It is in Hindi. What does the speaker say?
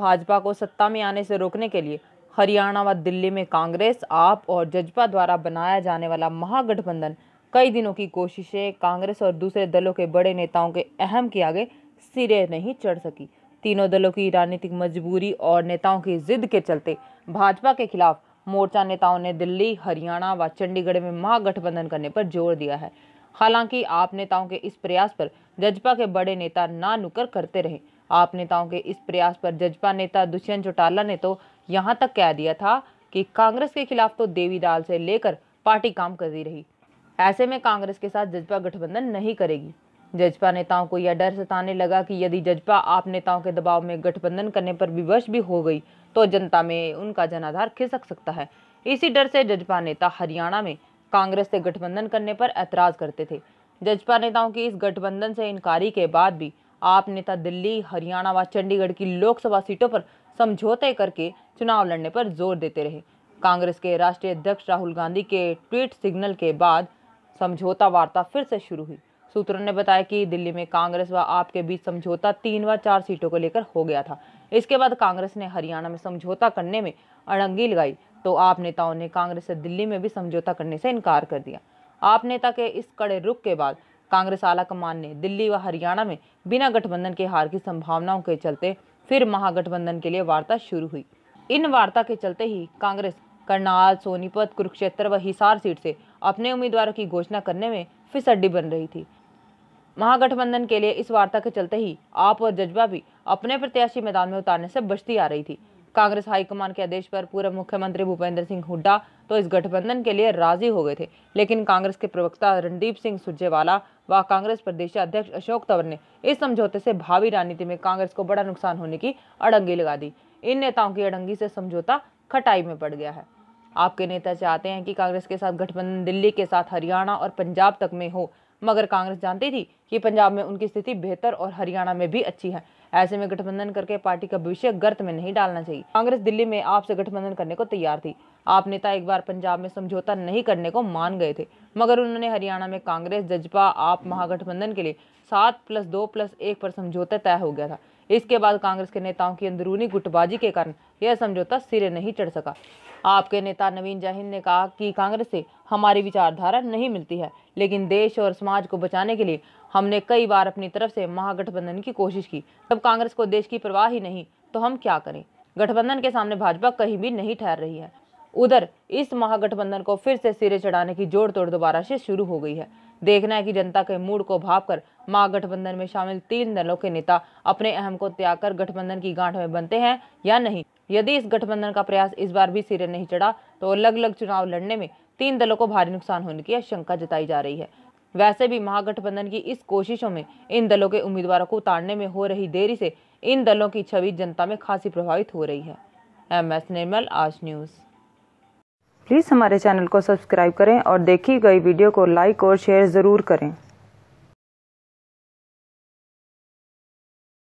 भाजपा को सत्ता में आने से रोकने के लिए हरियाणा व दिल्ली में कांग्रेस आप और जजपा द्वारा बनाया जाने वाला महागठबंधन कई दिनों की कोशिशें कांग्रेस और दूसरे दलों के बड़े नेताओं के अहम के आगे सिरे नहीं चढ़ सकी तीनों दलों की राजनीतिक मजबूरी और नेताओं की जिद के चलते भाजपा के खिलाफ मोर्चा नेताओं ने दिल्ली हरियाणा व चंडीगढ़ में महागठबंधन करने पर जोर दिया है हालांकि आप नेताओं के इस प्रयास पर जजपा के बड़े नेता ना नुकर करते रहे आप नेताओं के इस प्रयास पर जजपा नेता दुष्यंत चौटाला ने तो यहाँ तक कह दिया था कि कांग्रेस के खिलाफ तो देवी दाल से लेकर पार्टी काम करती रही ऐसे में कांग्रेस के साथ जजपा गठबंधन नहीं करेगी जजपा नेताओं को यह डर सताने लगा कि यदि जजपा आप नेताओं के दबाव में गठबंधन करने पर विवश भी हो गई तो जनता में उनका जनाधार खिसक सकता है इसी डर से जजपा नेता हरियाणा में कांग्रेस से गठबंधन करने पर ऐतराज करते थे जजपा नेताओं की इस गठबंधन से इनकारी के बाद भी आप नेता दिल्ली हरियाणा व चंडीगढ़ की लोकसभा सीटों पर समझौते करके चुनाव लड़ने पर जोर देते रहे कांग्रेस के राष्ट्रीय अध्यक्ष राहुल गांधी के ट्वीट सिग्नल के बाद समझौता वार्ता फिर से शुरू हुई सूत्रों ने बताया कि दिल्ली में कांग्रेस व आपके बीच समझौता तीन व चार सीटों को लेकर हो गया था इसके बाद कांग्रेस ने हरियाणा में समझौता करने में अड़ंगी लगाई तो आप नेताओं ने कांग्रेस से दिल्ली में भी समझौता करने से इनकार कर दिया आप नेता के इस कड़े रुख के बाद कांग्रेस आलाकमान ने दिल्ली व हरियाणा में बिना गठबंधन के हार की संभावनाओं के चलते फिर महागठबंधन के लिए वार्ता शुरू हुई इन वार्ता के चलते ही कांग्रेस करनाल सोनीपत कुरुक्षेत्र व हिसार सीट से अपने उम्मीदवारों की घोषणा करने में फिसड्डी बन रही थी महागठबंधन के लिए इस वार्ता के चलते ही आप और जज्बा भी अपने प्रत्याशी मैदान में उतारने से बचती आ रही थी कांग्रेस हाईकमान के आदेश पर पूर्व मुख्यमंत्री भूपेंद्र सिंह हुड्डा तो इस गठबंधन के लिए राजी हो गए थे लेकिन कांग्रेस के प्रवक्ता रणदीप सिंह सुरजेवाला व कांग्रेस प्रदेश अध्यक्ष अशोक तंवर ने इस समझौते से भावी राजनीति में कांग्रेस को बड़ा नुकसान होने की अड़ंगी लगा दी इन नेताओं की अड़ंगी से समझौता खटाई में पड़ गया है आपके नेता चाहते हैं कि कांग्रेस के साथ गठबंधन दिल्ली के साथ हरियाणा और पंजाब तक में हो मगर कांग्रेस जानती थी कि पंजाब में उनकी स्थिति बेहतर और हरियाणा में भी अच्छी है ऐसे में गठबंधन करके पार्टी का भविष्य गर्त में नहीं डालना चाहिए कांग्रेस दिल्ली में आपसे गठबंधन करने को तैयार थी आप नेता एक बार पंजाब में समझौता नहीं करने को मान गए थे मगर उन्होंने हरियाणा में कांग्रेस जजपा आप महागठबंधन के लिए सात प्लस दो प्लस एक पर समझौता तय हो गया था इसके बाद कांग्रेस के नेताओं की अंदरूनी गुटबाजी के कारण यह समझौता सिरे नहीं चढ़ सका आपके नेता नवीन जाहिंद ने कहा कि कांग्रेस से हमारी विचारधारा नहीं मिलती है लेकिन देश और समाज को बचाने के लिए हमने कई बार अपनी तरफ से महागठबंधन की कोशिश की जब कांग्रेस को देश की परवाह ही नहीं तो हम क्या करें गठबंधन के सामने भाजपा कहीं भी नहीं ठहर रही है उधर इस महागठबंधन को फिर से सिरे चढ़ाने की जोड़ तोड़ दोबारा से शुरू हो गई है देखना है कि जनता के मूड को भाप कर महागठबंधन में शामिल तीन दलों के नेता अपने अहम को त्याग कर गठबंधन की गांठ में बनते हैं या नहीं यदि इस गठबंधन का प्रयास इस बार भी सिरे नहीं चढ़ा तो अलग अलग चुनाव लड़ने में तीन दलों को भारी नुकसान होने की आशंका जताई जा रही है वैसे भी महागठबंधन की इस कोशिशों में इन दलों के उम्मीदवारों को उतारने में हो रही देरी से इन दलों की छवि जनता में खासी प्रभावित हो रही है एम एस निर्मल आज न्यूज़ प्लीज़ हमारे चैनल को सब्सक्राइब करें और देखी गई वीडियो को लाइक और शेयर ज़रूर करें